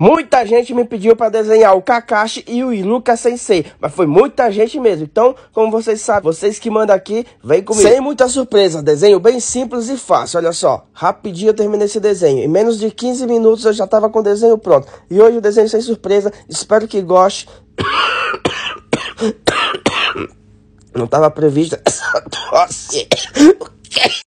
Muita gente me pediu para desenhar o Kakashi e o Iluka Sensei, mas foi muita gente mesmo. Então, como vocês sabem, vocês que mandam aqui, vem comigo. Sem muita surpresa, desenho bem simples e fácil, olha só. Rapidinho eu terminei esse desenho, em menos de 15 minutos eu já estava com o desenho pronto. E hoje o desenho sem surpresa, espero que goste. Não estava prevista essa tosse.